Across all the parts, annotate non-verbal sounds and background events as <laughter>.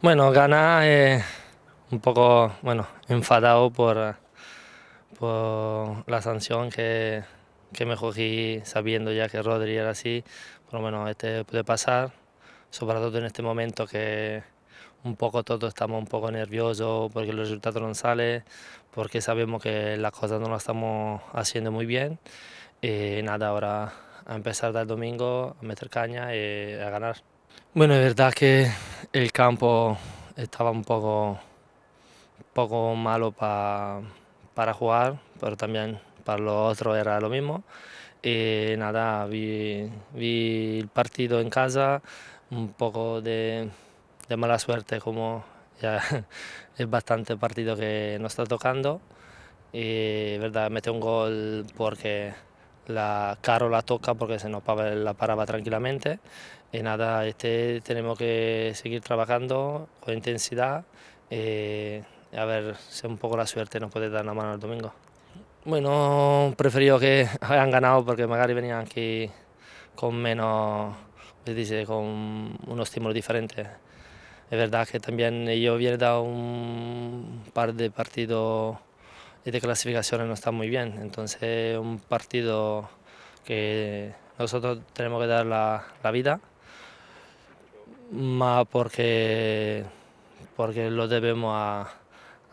Bueno, Gana eh, un poco, bueno, enfadado por, por la sanción que, que, me cogí sabiendo ya que Rodri era así, pero bueno, este puede pasar, sobre todo en este momento que, un poco todos estamos un poco nerviosos porque el resultado no sale porque sabemos que las cosas no las estamos haciendo muy bien. nada, ahora a empezar del domingo, a meter caña y a ganar. Bueno, es verdad que el campo estaba un poco, poco malo para... para jugar, pero también para los otros era lo mismo. nada, vi, vi el partido en casa, un poco de de mala suerte, como ya <laughs> es bastante partido que nos está tocando. Y verdad, mete un gol porque la Caro la toca porque se nos la paraba tranquilamente. Y nada, este tenemos que seguir trabajando con intensidad. y a ver si un poco la suerte nos puede dar una mano el domingo. Bueno, preferido que <laughs> hayan ganado porque magari venían aquí con menos, dice, con unos estímulos diferentes. Es verdad que también yo hubiera dado un par de partidos de clasificación no está muy bien, entonces un partido que nosotros tenemos que dar la, vida, más porque, porque lo debemos a,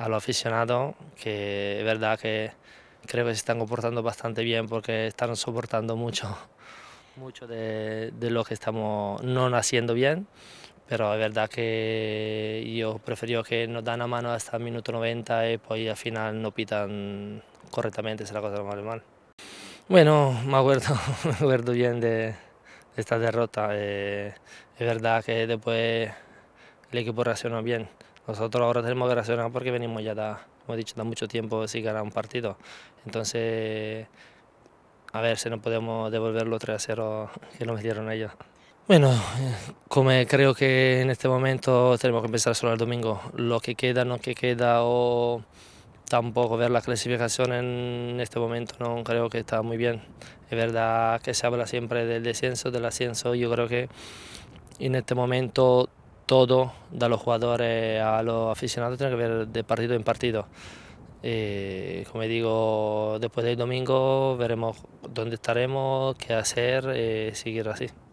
los aficionados, que es verdad que creo que se están comportando bastante bien porque están soportando mucho, mucho de, de lo que estamos no haciendo bien, pero es verdad que yo prefiero que nos dan a mano hasta el minuto 90 y pues al final no pitan correctamente, es la cosa normal mal. Bueno, me acuerdo, <laughs> acuerdo bien de, esta derrota. Eh, es verdad que después el equipo reaccionó bien. Nosotros ahora tenemos que reaccionar porque venimos ya, da, como he dicho, da mucho tiempo sin ganar un partido. Entonces, a ver si no podemos devolverlo 3 a 0 que nos metieron ellos. Bueno, como creo que en este momento tenemos que empezar solo el domingo, lo que queda, no que queda o tampoco ver la clasificación en este momento no creo que está muy bien. Es verdad que se habla siempre del descenso, del ascenso, yo creo que en este momento todo, de los jugadores a los aficionados, tiene que ver de partido en partido. Eh, como digo, después del domingo veremos dónde estaremos, qué hacer, eh, seguir así.